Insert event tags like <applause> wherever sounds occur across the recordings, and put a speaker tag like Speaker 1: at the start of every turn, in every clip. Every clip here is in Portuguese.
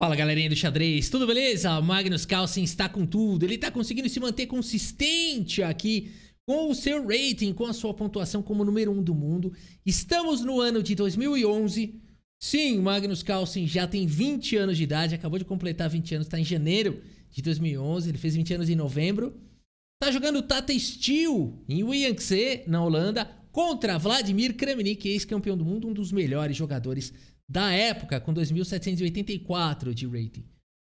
Speaker 1: Fala galerinha do xadrez, tudo beleza? Magnus Carlsen está com tudo, ele está conseguindo se manter consistente aqui com o seu rating, com a sua pontuação como número 1 um do mundo. Estamos no ano de 2011. Sim, Magnus Carlsen já tem 20 anos de idade, acabou de completar 20 anos, está em janeiro de 2011, ele fez 20 anos em novembro. Está jogando Tata Steel em Yangtze, na Holanda, contra Vladimir Kramnik, ex-campeão do mundo, um dos melhores jogadores da época, com 2.784 de rating.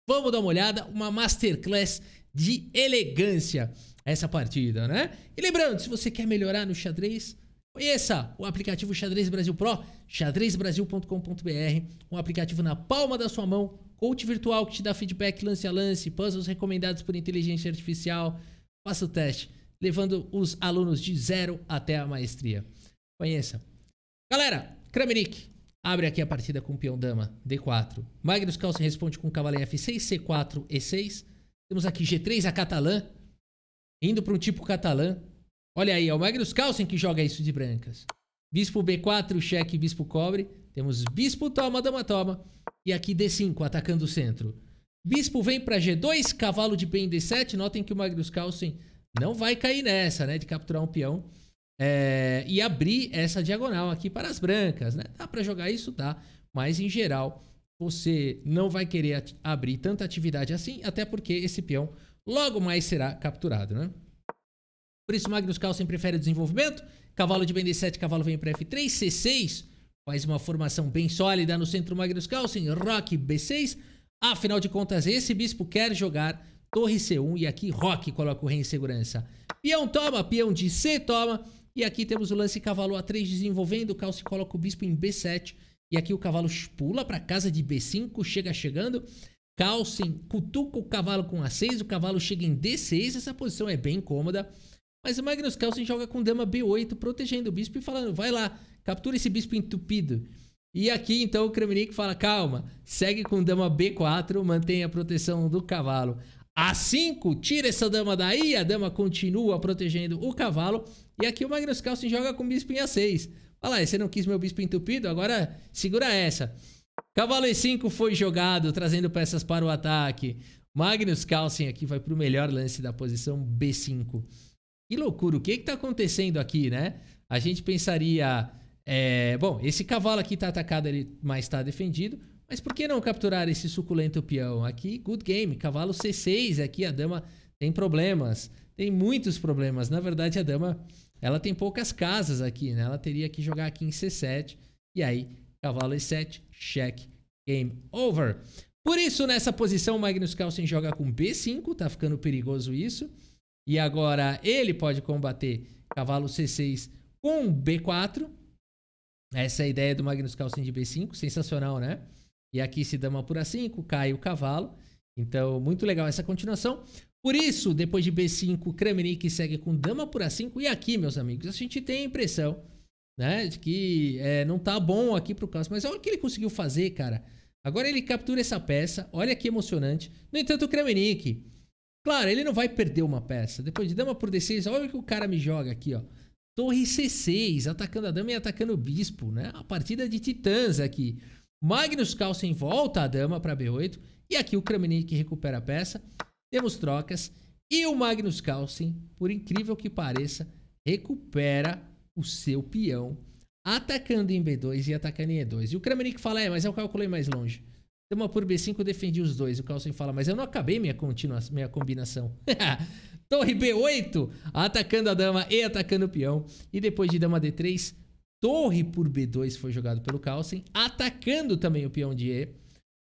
Speaker 1: Vamos dar uma olhada, uma masterclass de elegância essa partida, né? E lembrando, se você quer melhorar no xadrez, Conheça o aplicativo Xadrez Brasil Pro, xadrezbrasil.com.br, um aplicativo na palma da sua mão, coach virtual que te dá feedback lance a lance, puzzles recomendados por inteligência artificial. Faça o teste, levando os alunos de zero até a maestria. Conheça. Galera, Kramnik, Abre aqui a partida com peão dama, D4. Magnus Carlsen responde com cavaleiro F6, C4, E6. Temos aqui G3 a catalã, indo para um tipo catalã. Olha aí, é o Magnus Carlsen que joga isso de brancas. Bispo B4, cheque, bispo cobre. Temos bispo toma, dama toma. E aqui D5, atacando o centro. Bispo vem para G2, cavalo de bem em D7. Notem que o Magnus Carlsen não vai cair nessa, né, de capturar um peão é, e abrir essa diagonal aqui para as brancas, né? Dá para jogar isso? Dá, mas em geral você não vai querer abrir tanta atividade assim, até porque esse peão logo mais será capturado, né? Por isso Magnus Carlsen prefere o desenvolvimento, cavalo de BD7, cavalo vem para F3, C6, faz uma formação bem sólida no centro Magnus Carlsen, Rock B6, afinal de contas esse bispo quer jogar torre C1 e aqui Rock coloca o rei em segurança. Peão toma, peão de C toma, e aqui temos o lance cavalo A3 desenvolvendo, o coloca o bispo em B7. E aqui o cavalo pula para casa de B5, chega chegando. Calcin cutuca o cavalo com A6, o cavalo chega em D6, essa posição é bem cômoda. Mas o Magnus Carlsen joga com dama B8, protegendo o bispo e falando, vai lá, captura esse bispo entupido. E aqui então o Kremnik fala, calma, segue com dama B4, mantém a proteção do cavalo a 5, tira essa dama daí, a dama continua protegendo o cavalo. E aqui o Magnus Carlsen joga com o bispo em A6. Olha lá, você não quis meu bispo entupido, agora segura essa. Cavalo E5 foi jogado, trazendo peças para o ataque. Magnus Carlsen aqui vai para o melhor lance da posição B5. Que loucura, o que está acontecendo aqui, né? A gente pensaria... É, bom, esse cavalo aqui está atacado, ele, mas está defendido. Mas por que não capturar esse suculento peão? Aqui, good game, cavalo C6, aqui a dama tem problemas, tem muitos problemas. Na verdade, a dama, ela tem poucas casas aqui, né? Ela teria que jogar aqui em C7, e aí, cavalo E7, Check. game over. Por isso, nessa posição, Magnus Carlsen joga com B5, tá ficando perigoso isso. E agora ele pode combater cavalo C6 com B4. Essa é a ideia do Magnus Carlsen de B5, sensacional, né? E aqui se dama por a 5, cai o cavalo. Então, muito legal essa continuação. Por isso, depois de B5, Kramnik segue com dama por A5. E aqui, meus amigos, a gente tem a impressão, né, de que é, não tá bom aqui pro caso Mas olha o que ele conseguiu fazer, cara. Agora ele captura essa peça. Olha que emocionante. No entanto, o Kramnik, claro, ele não vai perder uma peça. Depois de dama por D6, olha o que o cara me joga aqui, ó. Torre C6, atacando a dama e atacando o bispo, né? A partida de titãs aqui. Magnus Carlsen volta a dama para B8. E aqui o Kramnik recupera a peça. Temos trocas. E o Magnus Carlsen, por incrível que pareça, recupera o seu peão, atacando em B2 e atacando em E2. E o Kramnik fala, é, mas eu calculei mais longe. Dama por B5, eu defendi os dois. O Carlsen fala, mas eu não acabei minha, continua minha combinação. <laughs> Torre B8, atacando a dama e atacando o peão. E depois de dama D3, torre por B2 foi jogado pelo Carlsen, atacando também o peão de E.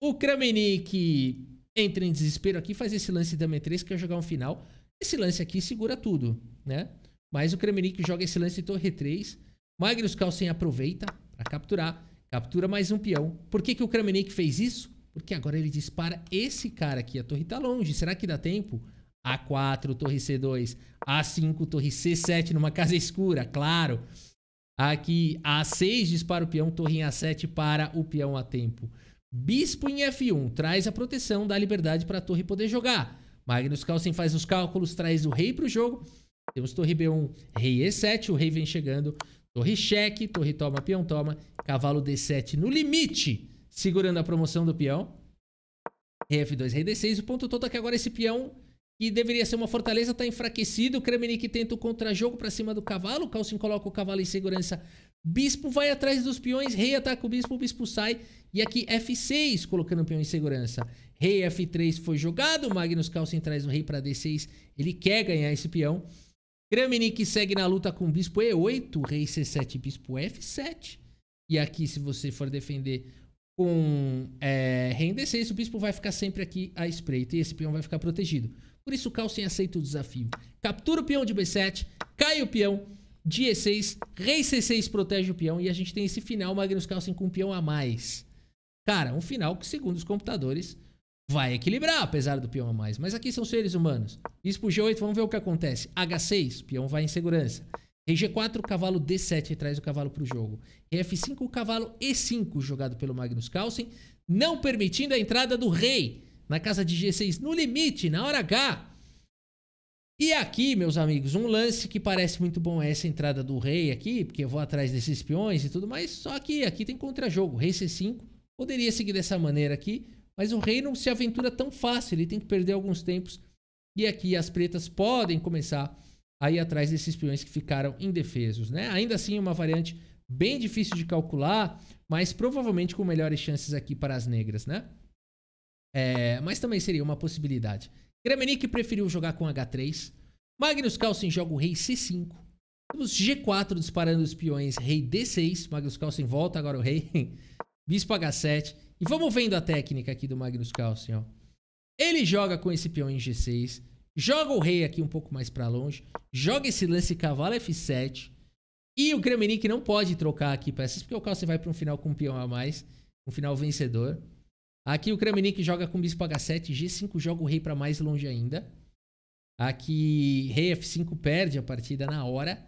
Speaker 1: O Kramnik entra em desespero aqui, faz esse lance dama E3, quer jogar um final. Esse lance aqui segura tudo, né? Mas o Kramnik joga esse lance de torre 3. Magnus Carlsen aproveita para capturar. Captura mais um peão. Por que, que o Kramnik fez isso? Porque agora ele dispara esse cara aqui. A torre tá longe. Será que dá tempo? A4, torre C2. A5, torre C7 numa casa escura, claro. Aqui A6 dispara o peão, torrinha A7 para o peão a tempo. Bispo em F1 traz a proteção, dá liberdade para a torre poder jogar. Magnus Carlsen faz os cálculos, traz o rei para o jogo. Temos torre B1, rei E7, o rei vem chegando. Torre cheque, torre toma, peão toma. Cavalo D7 no limite, segurando a promoção do peão. Rei F2, rei D6. O ponto todo é que agora esse peão que deveria ser uma fortaleza, está enfraquecido. Kramnik tenta o contra-jogo para cima do cavalo. O Calcin coloca o cavalo em segurança. Bispo vai atrás dos peões. Rei ataca o bispo, o bispo sai. E aqui F6, colocando o peão em segurança. Rei F3 foi jogado. Magnus Carlsen traz o rei para D6. Ele quer ganhar esse peão. Kramnik segue na luta com o bispo E8, rei C7, bispo F7. E aqui, se você for defender com é, rei D6, o bispo vai ficar sempre aqui à espreita e esse peão vai ficar protegido. Por isso o Carlsen aceita o desafio. Captura o peão de B7, cai o peão, de E6, rei C6 protege o peão e a gente tem esse final Magnus Carlsen com um peão a mais. Cara, um final que segundo os computadores vai equilibrar apesar do peão a mais, mas aqui são seres humanos. Bispo G8, vamos ver o que acontece. H6, peão vai em segurança. Rei G4, cavalo D7 traz o cavalo para o jogo. Rei F5, cavalo E5 jogado pelo Magnus Carlsen, não permitindo a entrada do rei na casa de G6, no limite, na hora H. E aqui, meus amigos, um lance que parece muito bom é essa entrada do rei aqui, porque eu vou atrás desses peões e tudo mais, só que aqui tem contra-jogo. Rei C5 poderia seguir dessa maneira aqui, mas o rei não se aventura tão fácil, ele tem que perder alguns tempos. E aqui as pretas podem começar a ir atrás desses peões que ficaram indefesos, né? Ainda assim, é uma variante bem difícil de calcular, mas provavelmente com melhores chances aqui para as negras, né? É, mas também seria uma possibilidade. Gramenik preferiu jogar com H3. Magnus Carlsen joga o rei C5. Temos G4 disparando os peões, rei D6. Magnus Carlsen volta agora o rei. <laughs> Bispo H7. E vamos vendo a técnica aqui do Magnus Carlsen, ó. Ele joga com esse peão em G6. Joga o rei aqui um pouco mais para longe. Joga esse lance cavalo F7. E o Gramenik não pode trocar aqui peças, porque o Carlsen vai para um final com um peão a mais. Um final vencedor. Aqui o Kramnik joga com bispo h7, g5 joga o rei para mais longe ainda. Aqui rei f5 perde a partida na hora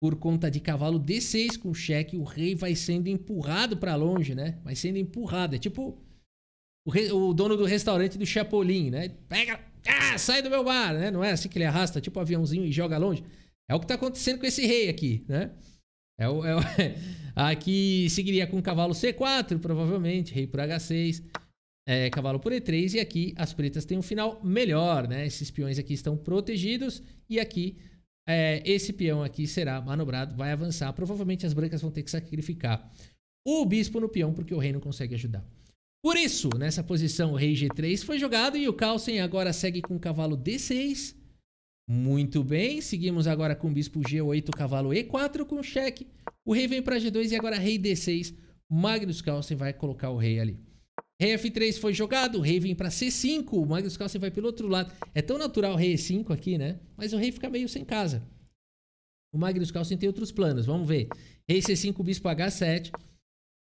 Speaker 1: por conta de cavalo d6 com cheque, o rei vai sendo empurrado para longe, né? Vai sendo empurrado, é tipo o, rei, o dono do restaurante do Chapolin, né? pega, ah, sai do meu bar, né? Não é assim que ele arrasta tipo um aviãozinho e joga longe. É o que tá acontecendo com esse rei aqui, né? É o, é o... <laughs> aqui seguiria com cavalo c4, provavelmente, rei por h6 é, cavalo por E3 e aqui as pretas têm um final melhor, né? Esses peões aqui estão protegidos e aqui é, esse peão aqui será manobrado, vai avançar. Provavelmente as brancas vão ter que sacrificar o bispo no peão porque o rei não consegue ajudar. Por isso, nessa posição, o rei G3 foi jogado e o Carlsen agora segue com o cavalo D6. Muito bem, seguimos agora com o bispo G8, cavalo E4 com cheque. O rei vem para G2 e agora rei D6. Magnus Carlsen vai colocar o rei ali. Rei F3 foi jogado, o rei vem para C5, o Magnus Carlsen vai pelo outro lado. É tão natural o rei E5 aqui, né? Mas o rei fica meio sem casa. O Magnus Carlsen tem outros planos, vamos ver. Rei C5, bispo H7.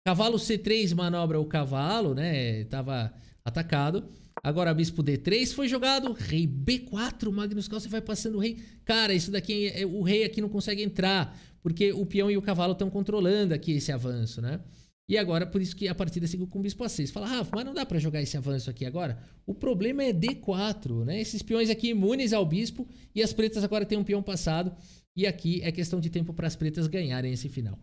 Speaker 1: Cavalo C3 manobra o cavalo, né? Tava atacado. Agora bispo D3 foi jogado, rei B4, Magnus Carlsen vai passando o rei. Cara, isso daqui, é, é, o rei aqui não consegue entrar, porque o peão e o cavalo estão controlando aqui esse avanço, né? E agora, por isso que a partida seguiu com o bispo a6. Fala, Rafa, mas não dá para jogar esse avanço aqui agora? O problema é D4, né? Esses peões aqui imunes ao bispo e as pretas agora têm um peão passado. E aqui é questão de tempo para as pretas ganharem esse final.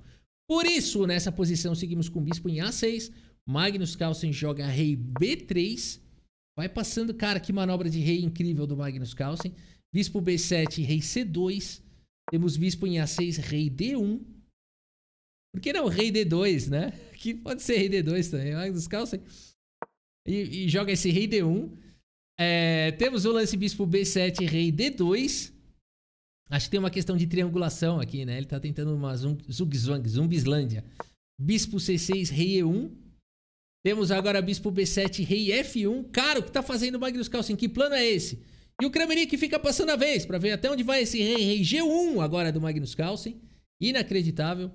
Speaker 1: Por isso, nessa posição, seguimos com o bispo em A6. Magnus Carlsen joga rei B3. Vai passando, cara, que manobra de rei incrível do Magnus Carlsen. Bispo B7, rei C2. Temos bispo em A6, rei D1. Por que não rei D2, né? que pode ser rei D2 também, mas descalça e, e joga esse rei D1. É, temos o lance bispo B7, rei D2. Acho que tem uma questão de triangulação aqui, né? Ele tá tentando uma zugzwang, zumbislândia. Bispo C6, rei E1. Temos agora bispo B7, rei F1. Cara, o que tá fazendo o Magnus Carlsen? Que plano é esse? E o que fica passando a vez para ver até onde vai esse rei, rei G1 agora do Magnus Carlsen. Inacreditável.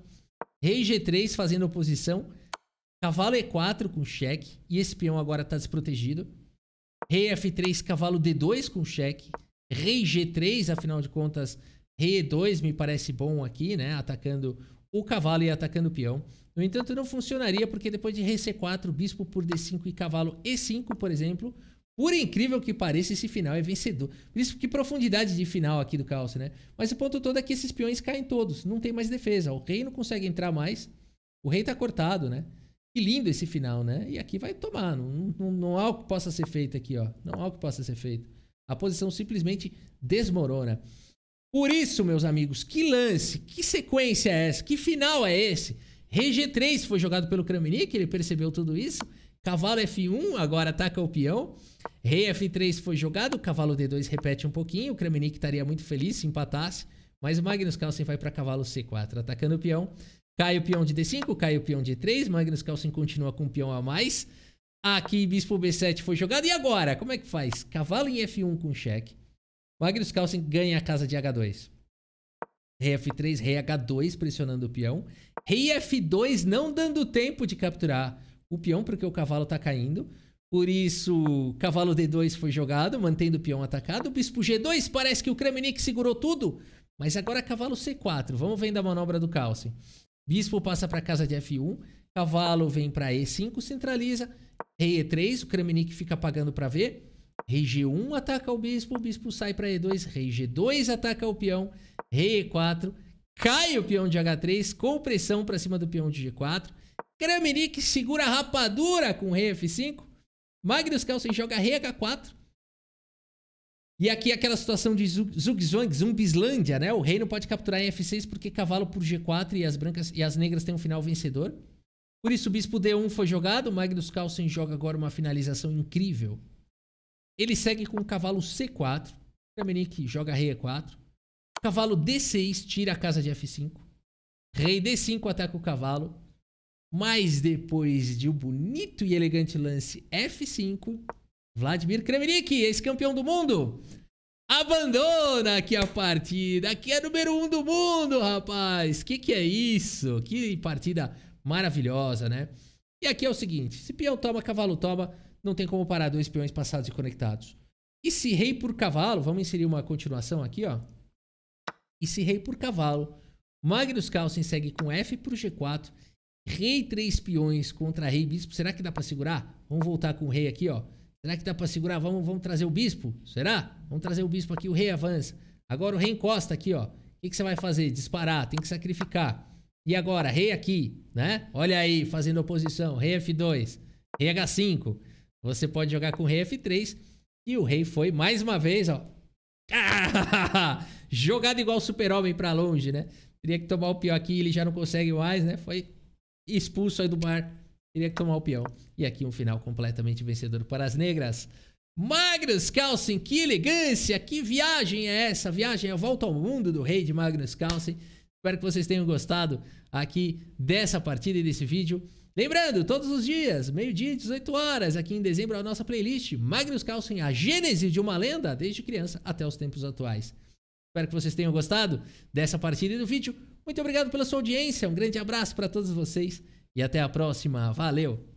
Speaker 1: Rei G3 fazendo oposição. Cavalo E4 com cheque. E esse peão agora tá desprotegido. Rei F3, cavalo D2 com cheque. Rei G3, afinal de contas, Rei E2 me parece bom aqui, né? Atacando o cavalo e atacando o peão. No entanto, não funcionaria porque depois de Rei C4, bispo por D5 e cavalo E5, por exemplo, por incrível que pareça, esse final é vencedor. Por isso que profundidade de final aqui do calço, né? Mas o ponto todo é que esses peões caem todos, não tem mais defesa. O rei não consegue entrar mais, o rei tá cortado, né? Que lindo esse final, né? E aqui vai tomar, não, não, não há o que possa ser feito aqui, ó. Não há o que possa ser feito. A posição simplesmente desmorona. Por isso, meus amigos, que lance, que sequência é essa? Que final é esse? Rei G3 foi jogado pelo Kramnik, ele percebeu tudo isso Cavalo F1 agora ataca tá o peão. Rei F3 foi jogado, cavalo D2 repete um pouquinho. O Kramnik estaria muito feliz se empatasse. Mas o Magnus Carlsen vai para cavalo C4, atacando o peão. Cai o peão de D5, cai o peão de E3. Magnus Carlsen continua com o peão a mais. Aqui, bispo B7 foi jogado. E agora? Como é que faz? Cavalo em F1 com cheque. Magnus Carlsen ganha a casa de H2. Rei F3, Rei H2 pressionando o peão. Rei F2 não dando tempo de capturar o peão, porque o cavalo está caindo. Por isso, cavalo D2 foi jogado, mantendo o peão atacado. Bispo G2, parece que o Kramnik segurou tudo. Mas agora cavalo C4. Vamos vendo a manobra do Calce. Bispo passa para casa de F1. Cavalo vem para E5, centraliza. Rei E3, o Kramnik fica pagando para ver. Rei G1 ataca o bispo, o bispo sai para E2. Rei G2 ataca o peão. Rei E4, cai o peão de H3 com pressão para cima do peão de G4. Kramnik segura a rapadura com rei F5. Magnus Carlsen joga rei H4. E aqui é aquela situação de Zugzwang, Zumbislândia, né? O rei não pode capturar em F6 porque cavalo por G4 e as brancas e as negras têm um final vencedor. Por isso o bispo D1 foi jogado, Magnus Carlsen joga agora uma finalização incrível. Ele segue com o cavalo C4, Kramnik joga rei E4. Cavalo D6 tira a casa de F5. Rei D5 ataca o cavalo. Mas depois de um bonito e elegante lance F5, Vladimir Kremenic, ex-campeão do mundo, abandona aqui a partida. Aqui é número um do mundo, rapaz. Que que é isso? Que partida maravilhosa, né? E aqui é o seguinte: se peão toma, cavalo toma, não tem como parar dois peões passados e conectados. E se rei por cavalo, vamos inserir uma continuação aqui, ó. E se rei por cavalo, Magnus Carlsen segue com F por G4 Rei três peões contra rei bispo. Será que dá para segurar? Vamos voltar com o rei aqui, ó. Será que dá para segurar? Vamos, vamos trazer o bispo? Será? Vamos trazer o bispo aqui. O rei avança. Agora o rei encosta aqui, ó. O que, que você vai fazer? Disparar. Tem que sacrificar. E agora, rei aqui, né? Olha aí, fazendo oposição. Rei F2, rei H5. Você pode jogar com rei F3. E o rei foi, mais uma vez, ó. <laughs> Jogado igual super-homem pra longe, né? Teria que tomar o pior aqui, ele já não consegue mais, né? Foi expulso aí do bar, teria que tomar o peão. E aqui um final completamente vencedor para as negras. Magnus Carlsen, que elegância, que viagem é essa? Viagem é a volta ao mundo do rei de Magnus Carlsen. Espero que vocês tenham gostado aqui dessa partida e desse vídeo. Lembrando, todos os dias, meio-dia, 18 horas, aqui em dezembro, a nossa playlist Magnus Carlsen, a gênese de uma lenda, desde criança até os tempos atuais. Espero que vocês tenham gostado dessa partida e do vídeo. Muito obrigado pela sua audiência, um grande abraço para todos vocês e até a próxima. Valeu!